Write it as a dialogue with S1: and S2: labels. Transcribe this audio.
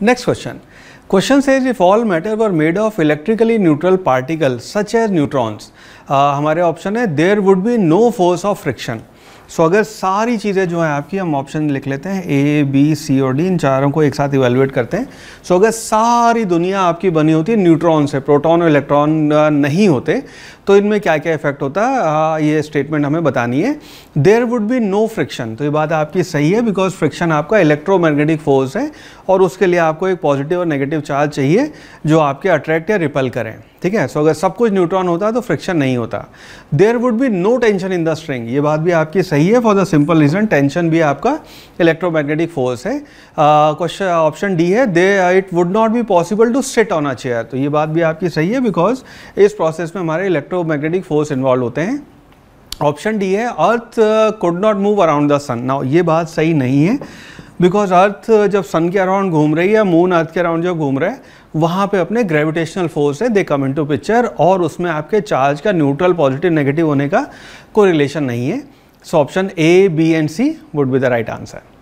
S1: Next question. Question says if all matter were made of electrically neutral particles such as neutrons, uh, हमारे option है there would be no force of so so, अगर सारी चीज़ें जो हैं आपकी हम ऑप्शन लिख लेते हैं ए बी सी और डी इन चारों को एक साथ इवेलुएट करते हैं सो so, अगर सारी दुनिया आपकी बनी होती है न्यूट्रॉन से प्रोटॉन और इलेक्ट्रॉन नहीं होते तो इनमें क्या क्या इफेक्ट होता है ये स्टेटमेंट हमें बतानी है there would be no friction तो ये बात आपकी सही है बिकॉज फ्रिक्शन आपका इलेक्ट्रोमैग्नेटिक फोर्स है और उसके लिए आपको एक पॉजिटिव और नेगेटिव चार्ज चाहिए जो आपके अट्रैक्ट या रिपल करें ठीक है सो अगर सब कुछ न्यूट्रॉन होता तो फ्रिक्शन नहीं होता there would be no tension in the string ये बात भी आपकी सही सही है for the simple reason tension भी आपका इलेक्ट्रोमैग्नेटिक फोर्स है क्वेश्चन ऑप्शन डी है they it would not be possible to sit on a chair तो ये बात भी आपकी सही है बिकॉज इस प्रोसेस में हमारे इलेक्ट्रोमैग्नेटिक फोर्स इन्वॉल्व होते हैं ऑप्शन डी है earth could not move around the sun now ये बात सही नहीं है बिकॉज अर्थ uh, जब सन के अराउंड घूम रही है मून अर्थ के अराउंड जब घूम रहा है वहाँ पे अपने ग्रेविटेशनल फोर्स है दे कम इन टू पिक्चर और उसमें आपके चार्ज का न्यूट्रल पॉजिटिव नेगेटिव होने का कोरिलेशन नहीं है So option A, B and C would be the right answer.